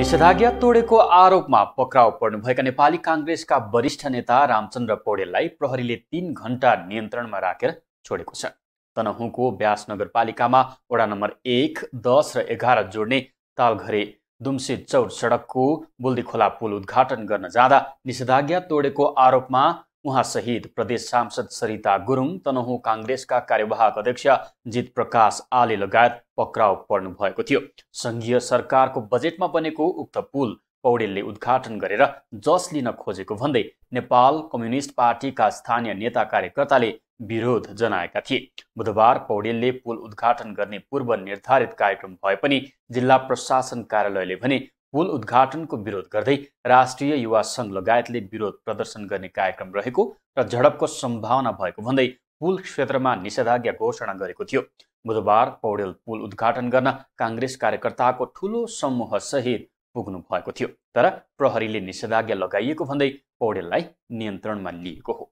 निषेधाज्ञा तोडेको आरोपमा पक्राउ पर्नुभएका नेपाली काङ्ग्रेसका वरिष्ठ नेता रामचन्द्र पौडेललाई प्रहरीले तीन घण्टा नियन्त्रणमा राखेर छोडेको छ तनहुँको ब्यास नगरपालिकामा वडा नम्बर एक दस र एघार जोड्ने तालघरे दुम्से चौर सडकको बुल्दी खोला पुल उद्घाटन गर्न जाँदा निषेधाज्ञा तोडेको आरोपमा उहाँ प्रदेश सांसद सरिता गुरुङ तनहुँ काङ्ग्रेसका कार्यवाहक अध्यक्ष जित प्रकाश आले लगायत पक्राउ पर्नु भएको थियो सङ्घीय सरकारको बजेटमा बनेको उक्त पुल पौडेलले उद्घाटन गरेर जस लिन खोजेको भन्दै नेपाल कम्युनिस्ट पार्टीका स्थानीय नेता कार्यकर्ताले विरोध जनाएका थिए बुधबार पौडेलले पुल उद्घाटन गर्ने पूर्व निर्धारित कार्यक्रम भए पनि जिल्ला प्रशासन कार्यालयले भने पुल उद्घाटनको विरोध गर्दै राष्ट्रिय युवा सङ्घ लगायतले विरोध प्रदर्शन गर्ने कार्यक्रम रहेको र झडपको सम्भावना भएको भन्दै पुल क्षेत्रमा निषेधाज्ञा घोषणा गरेको थियो बुधबार पौडेल पुल उद्घाटन गर्न काङ्ग्रेस कार्यकर्ताको ठुलो समूहसहित पुग्नु भएको थियो तर प्रहरीले निषेधाज्ञा लगाइएको भन्दै पौडेललाई नियन्त्रणमा लिएको हो